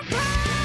my pain!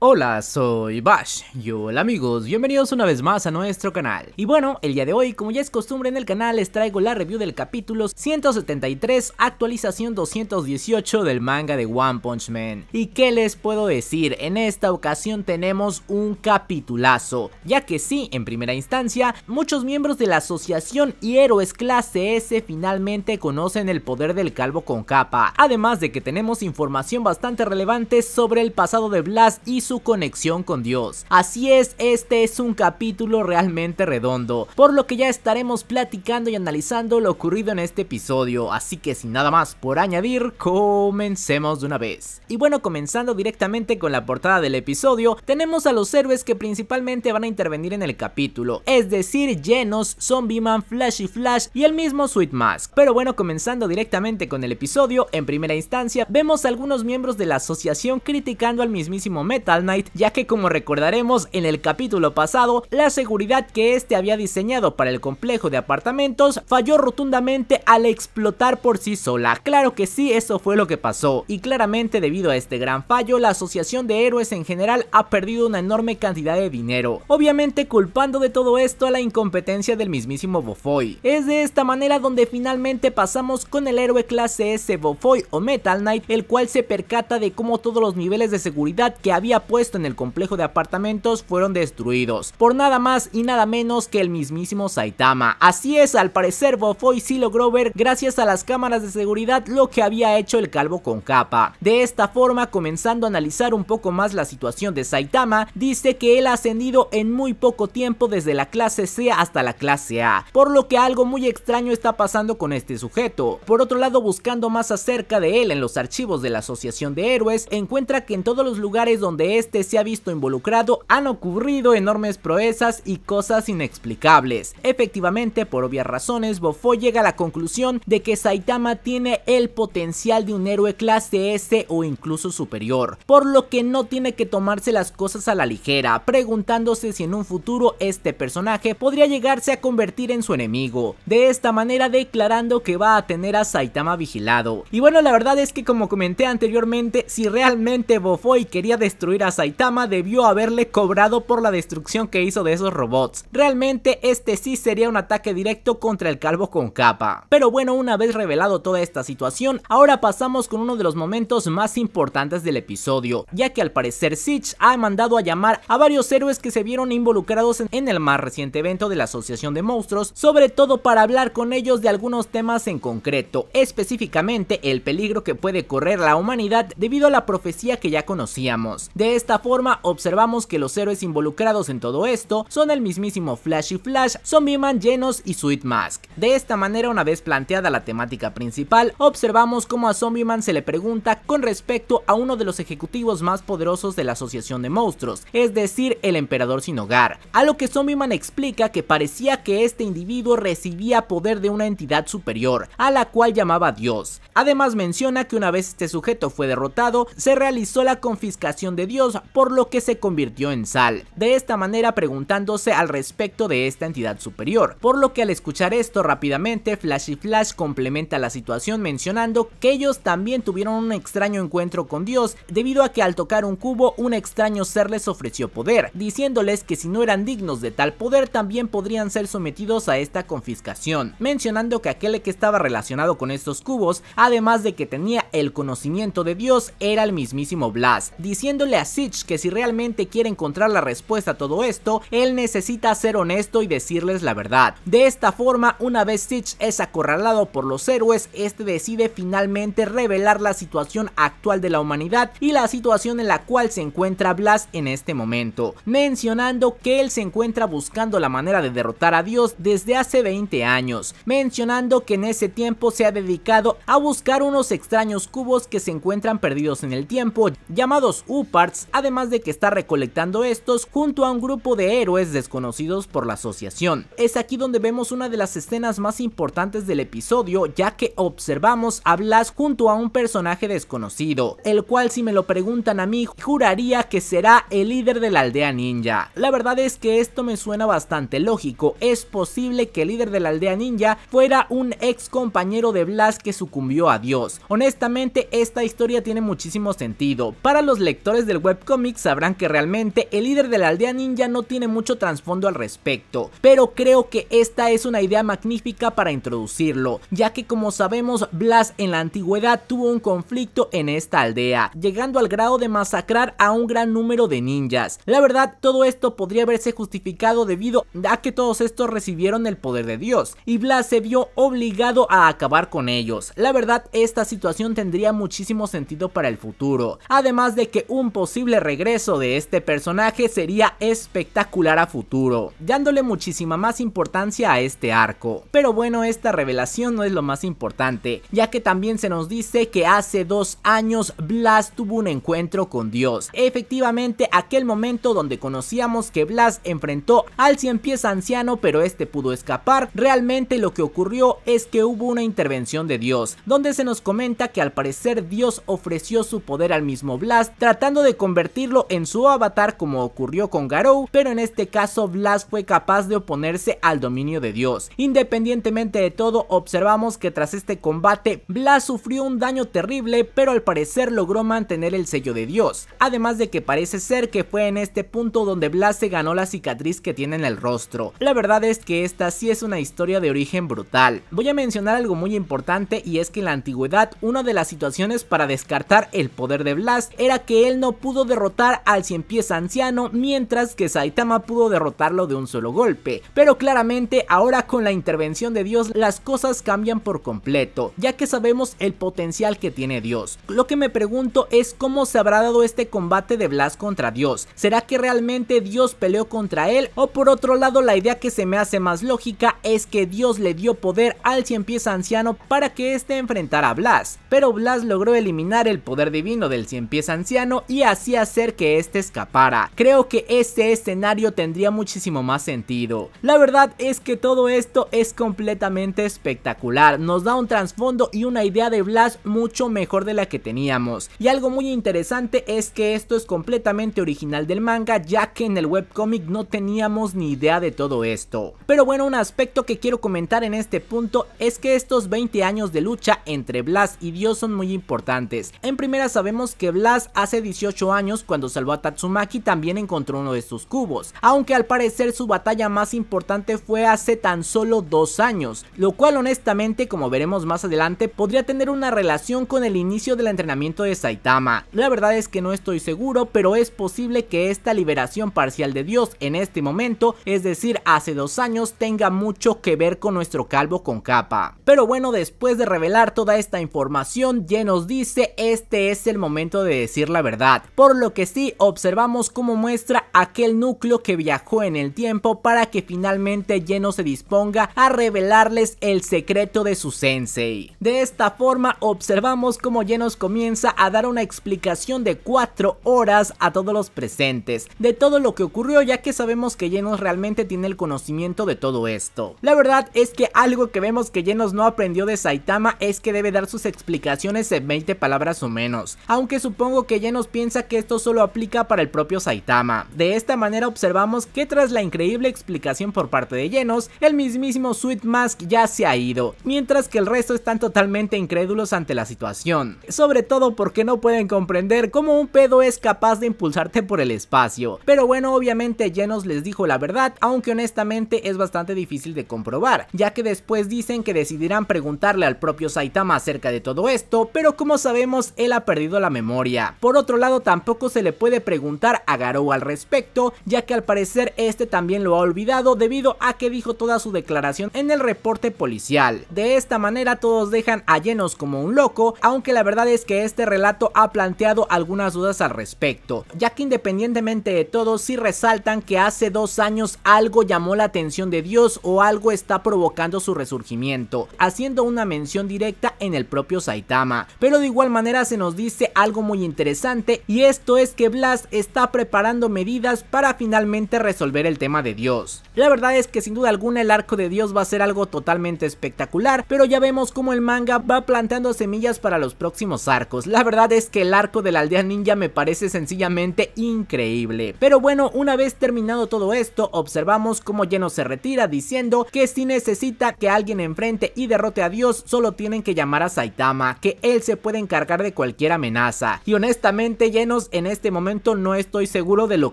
Hola, soy Bash y hola amigos, bienvenidos una vez más a nuestro canal. Y bueno, el día de hoy, como ya es costumbre en el canal, les traigo la review del capítulo 173, actualización 218 del manga de One Punch Man. ¿Y qué les puedo decir? En esta ocasión tenemos un capitulazo, ya que sí, en primera instancia, muchos miembros de la asociación y héroes clase S finalmente conocen el poder del calvo con capa, además de que tenemos información bastante relevante sobre el pasado de Blast y su su conexión con Dios. Así es, este es un capítulo realmente redondo, por lo que ya estaremos platicando y analizando lo ocurrido en este episodio, así que sin nada más por añadir, comencemos de una vez. Y bueno, comenzando directamente con la portada del episodio, tenemos a los héroes que principalmente van a intervenir en el capítulo, es decir, Genos, Zombieman, Flashy Flash y el mismo Sweet Mask. Pero bueno, comenzando directamente con el episodio, en primera instancia vemos a algunos miembros de la asociación criticando al mismísimo Meta. Night, ya que como recordaremos en el capítulo pasado, la seguridad que este había diseñado para el complejo de apartamentos falló rotundamente al explotar por sí sola. Claro que sí, eso fue lo que pasó, y claramente debido a este gran fallo, la Asociación de Héroes en general ha perdido una enorme cantidad de dinero, obviamente culpando de todo esto a la incompetencia del mismísimo Bofoy. Es de esta manera donde finalmente pasamos con el héroe clase S Bofoy o Metal Knight, el cual se percata de cómo todos los niveles de seguridad que había puesto en el complejo de apartamentos fueron destruidos, por nada más y nada menos que el mismísimo Saitama. Así es, al parecer Bofoy y logró ver gracias a las cámaras de seguridad lo que había hecho el calvo con capa. De esta forma, comenzando a analizar un poco más la situación de Saitama, dice que él ha ascendido en muy poco tiempo desde la clase C hasta la clase A, por lo que algo muy extraño está pasando con este sujeto. Por otro lado, buscando más acerca de él en los archivos de la Asociación de Héroes, encuentra que en todos los lugares donde él este se ha visto involucrado han ocurrido enormes proezas y cosas inexplicables. Efectivamente, por obvias razones, Bofo llega a la conclusión de que Saitama tiene el potencial de un héroe clase S o incluso superior, por lo que no tiene que tomarse las cosas a la ligera, preguntándose si en un futuro este personaje podría llegarse a convertir en su enemigo, de esta manera declarando que va a tener a Saitama vigilado. Y bueno, la verdad es que como comenté anteriormente, si realmente Bofoy quería destruir a Saitama debió haberle cobrado por la destrucción que hizo de esos robots. Realmente este sí sería un ataque directo contra el calvo con capa. Pero bueno, una vez revelado toda esta situación, ahora pasamos con uno de los momentos más importantes del episodio, ya que al parecer Sitch ha mandado a llamar a varios héroes que se vieron involucrados en el más reciente evento de la Asociación de Monstruos, sobre todo para hablar con ellos de algunos temas en concreto, específicamente el peligro que puede correr la humanidad debido a la profecía que ya conocíamos. De de esta forma observamos que los héroes involucrados en todo esto son el mismísimo Flash y Flash, Zombie Man, Genos y Sweet Mask. De esta manera una vez planteada la temática principal, observamos cómo a Zombie Man se le pregunta con respecto a uno de los ejecutivos más poderosos de la Asociación de Monstruos, es decir, el Emperador Sin Hogar, a lo que Zombie Man explica que parecía que este individuo recibía poder de una entidad superior, a la cual llamaba Dios. Además menciona que una vez este sujeto fue derrotado, se realizó la confiscación de Dios por lo que se convirtió en sal, de esta manera preguntándose al respecto de esta entidad superior, por lo que al escuchar esto rápidamente, Flash y Flash complementa la situación mencionando que ellos también tuvieron un extraño encuentro con Dios debido a que al tocar un cubo un extraño ser les ofreció poder, diciéndoles que si no eran dignos de tal poder también podrían ser sometidos a esta confiscación, mencionando que aquel que estaba relacionado con estos cubos, además de que tenía el conocimiento de Dios, era el mismísimo Blas, diciéndole Sitch que si realmente quiere encontrar la respuesta a todo esto, él necesita ser honesto y decirles la verdad. De esta forma, una vez Sitch es acorralado por los héroes, este decide finalmente revelar la situación actual de la humanidad y la situación en la cual se encuentra Blast en este momento, mencionando que él se encuentra buscando la manera de derrotar a Dios desde hace 20 años, mencionando que en ese tiempo se ha dedicado a buscar unos extraños cubos que se encuentran perdidos en el tiempo, llamados Uparts además de que está recolectando estos junto a un grupo de héroes desconocidos por la asociación. Es aquí donde vemos una de las escenas más importantes del episodio, ya que observamos a Blas junto a un personaje desconocido, el cual si me lo preguntan a mí, juraría que será el líder de la aldea ninja. La verdad es que esto me suena bastante lógico, es posible que el líder de la aldea ninja fuera un ex compañero de Blas que sucumbió a Dios. Honestamente, esta historia tiene muchísimo sentido. Para los lectores del webcomics sabrán que realmente el líder de la aldea ninja no tiene mucho trasfondo al respecto, pero creo que esta es una idea magnífica para introducirlo, ya que como sabemos Blas en la antigüedad tuvo un conflicto en esta aldea, llegando al grado de masacrar a un gran número de ninjas. La verdad, todo esto podría haberse justificado debido a que todos estos recibieron el poder de Dios, y Blas se vio obligado a acabar con ellos. La verdad, esta situación tendría muchísimo sentido para el futuro, además de que un posible posible regreso de este personaje sería espectacular a futuro, dándole muchísima más importancia a este arco. Pero bueno, esta revelación no es lo más importante, ya que también se nos dice que hace dos años Blas tuvo un encuentro con Dios. Efectivamente, aquel momento donde conocíamos que Blas enfrentó al cien pies anciano, pero este pudo escapar, realmente lo que ocurrió es que hubo una intervención de Dios, donde se nos comenta que al parecer Dios ofreció su poder al mismo Blas, tratando de convertirlo en su avatar como ocurrió con Garou, pero en este caso Blas fue capaz de oponerse al dominio de Dios. Independientemente de todo, observamos que tras este combate, Blas sufrió un daño terrible, pero al parecer logró mantener el sello de Dios, además de que parece ser que fue en este punto donde Blas se ganó la cicatriz que tiene en el rostro. La verdad es que esta sí es una historia de origen brutal. Voy a mencionar algo muy importante y es que en la antigüedad una de las situaciones para descartar el poder de Blas era que él no pudo derrotar al Cien Pies Anciano, mientras que Saitama pudo derrotarlo de un solo golpe. Pero claramente ahora con la intervención de Dios las cosas cambian por completo, ya que sabemos el potencial que tiene Dios. Lo que me pregunto es cómo se habrá dado este combate de Blas contra Dios. ¿Será que realmente Dios peleó contra él? O por otro lado la idea que se me hace más lógica es que Dios le dio poder al Cien Pies Anciano para que éste enfrentara a Blas. Pero Blas logró eliminar el poder divino del Cien Pies Anciano y así hacer que este escapara. Creo que este escenario tendría muchísimo más sentido. La verdad es que todo esto es completamente espectacular, nos da un trasfondo y una idea de Blast mucho mejor de la que teníamos. Y algo muy interesante es que esto es completamente original del manga ya que en el webcomic no teníamos ni idea de todo esto. Pero bueno, un aspecto que quiero comentar en este punto es que estos 20 años de lucha entre Blast y Dios son muy importantes. En primera sabemos que Blast hace 18 años cuando salvó a Tatsumaki también encontró uno de sus cubos, aunque al parecer su batalla más importante fue hace tan solo dos años, lo cual honestamente como veremos más adelante podría tener una relación con el inicio del entrenamiento de Saitama, la verdad es que no estoy seguro pero es posible que esta liberación parcial de Dios en este momento, es decir hace dos años tenga mucho que ver con nuestro calvo con capa. Pero bueno después de revelar toda esta información, ya nos dice este es el momento de decir la verdad, por lo que sí observamos cómo muestra aquel núcleo que viajó en el tiempo para que finalmente Lleno se disponga a revelarles el secreto de su sensei. De esta forma observamos cómo Genos comienza a dar una explicación de 4 horas a todos los presentes, de todo lo que ocurrió ya que sabemos que Genos realmente tiene el conocimiento de todo esto. La verdad es que algo que vemos que Genos no aprendió de Saitama es que debe dar sus explicaciones en 20 palabras o menos, aunque supongo que Genos piensa que esto solo aplica para el propio Saitama. De esta manera observamos que tras la increíble explicación por parte de Genos, el mismísimo Sweet Mask ya se ha ido, mientras que el resto están totalmente incrédulos ante la situación, sobre todo porque no pueden comprender cómo un pedo es capaz de impulsarte por el espacio. Pero bueno, obviamente Genos les dijo la verdad, aunque honestamente es bastante difícil de comprobar, ya que después dicen que decidirán preguntarle al propio Saitama acerca de todo esto, pero como sabemos él ha perdido la memoria. Por otro lado también tampoco se le puede preguntar a Garou al respecto, ya que al parecer este también lo ha olvidado debido a que dijo toda su declaración en el reporte policial. De esta manera todos dejan a Llenos como un loco, aunque la verdad es que este relato ha planteado algunas dudas al respecto, ya que independientemente de todo sí resaltan que hace dos años algo llamó la atención de Dios o algo está provocando su resurgimiento, haciendo una mención directa en el propio Saitama, pero de igual manera se nos dice algo muy interesante y es esto es que Blas está preparando medidas para finalmente resolver el tema de Dios. La verdad es que sin duda alguna el arco de Dios va a ser algo totalmente espectacular, pero ya vemos cómo el manga va plantando semillas para los próximos arcos. La verdad es que el arco de la aldea ninja me parece sencillamente increíble. Pero bueno, una vez terminado todo esto, observamos cómo Lleno se retira diciendo que si necesita que alguien enfrente y derrote a Dios, solo tienen que llamar a Saitama, que él se puede encargar de cualquier amenaza. Y honestamente Lleno en este momento no estoy seguro de lo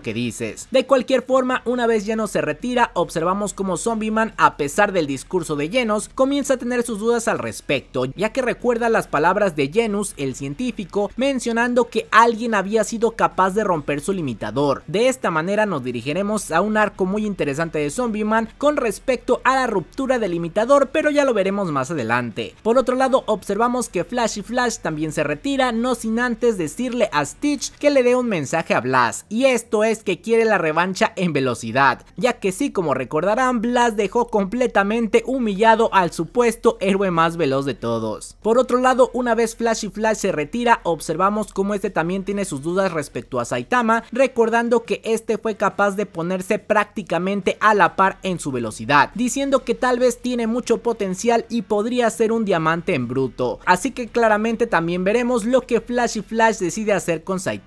que dices. De cualquier forma, una vez Genos se retira, observamos como Zombie Man, a pesar del discurso de Genos, comienza a tener sus dudas al respecto, ya que recuerda las palabras de Genus, el científico, mencionando que alguien había sido capaz de romper su limitador. De esta manera nos dirigiremos a un arco muy interesante de Zombie Man con respecto a la ruptura del limitador, pero ya lo veremos más adelante. Por otro lado, observamos que Flash y Flash también se retira, no sin antes decirle a Stitch que le dé un mensaje a Blas, y esto es que quiere la revancha en velocidad, ya que sí, como recordarán, Blas dejó completamente humillado al supuesto héroe más veloz de todos. Por otro lado, una vez Flash y Flash se retira, observamos cómo este también tiene sus dudas respecto a Saitama, recordando que este fue capaz de ponerse prácticamente a la par en su velocidad, diciendo que tal vez tiene mucho potencial y podría ser un diamante en bruto. Así que claramente también veremos lo que Flash y Flash decide hacer con Saitama.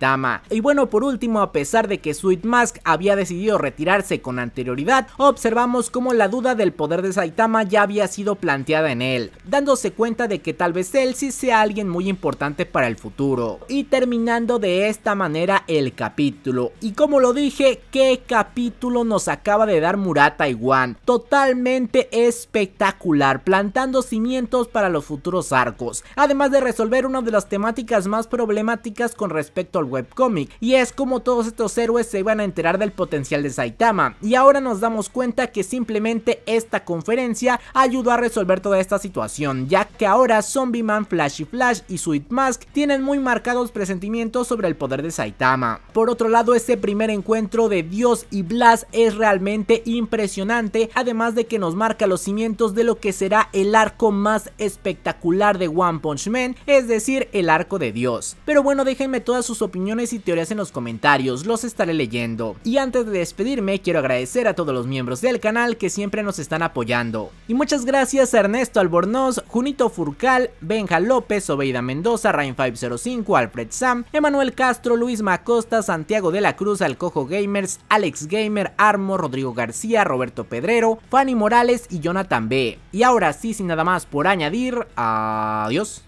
Y bueno, por último, a pesar de que Sweet Mask había decidido retirarse con anterioridad, observamos cómo la duda del poder de Saitama ya había sido planteada en él, dándose cuenta de que tal vez él sí sea alguien muy importante para el futuro. Y terminando de esta manera el capítulo. Y como lo dije, qué capítulo nos acaba de dar Murata Iwan. Totalmente espectacular, plantando cimientos para los futuros arcos. Además de resolver una de las temáticas más problemáticas con respecto al webcomic, y es como todos estos héroes se iban a enterar del potencial de Saitama, y ahora nos damos cuenta que simplemente esta conferencia ayudó a resolver toda esta situación, ya que ahora Zombie Man, Flashy Flash y Sweet Mask tienen muy marcados presentimientos sobre el poder de Saitama. Por otro lado, este primer encuentro de Dios y Blast es realmente impresionante, además de que nos marca los cimientos de lo que será el arco más espectacular de One Punch Man, es decir, el arco de Dios. Pero bueno, déjenme todas sus opiniones opiniones y teorías en los comentarios, los estaré leyendo. Y antes de despedirme, quiero agradecer a todos los miembros del canal que siempre nos están apoyando. Y muchas gracias a Ernesto Albornoz, Junito Furcal, Benja López, Obeida Mendoza, Rain505, Alfred Sam, Emanuel Castro, Luis Macosta, Santiago de la Cruz, Alcojo Gamers, Alex Gamer, Armo, Rodrigo García, Roberto Pedrero, Fanny Morales y Jonathan B. Y ahora sí, sin nada más por añadir, adiós.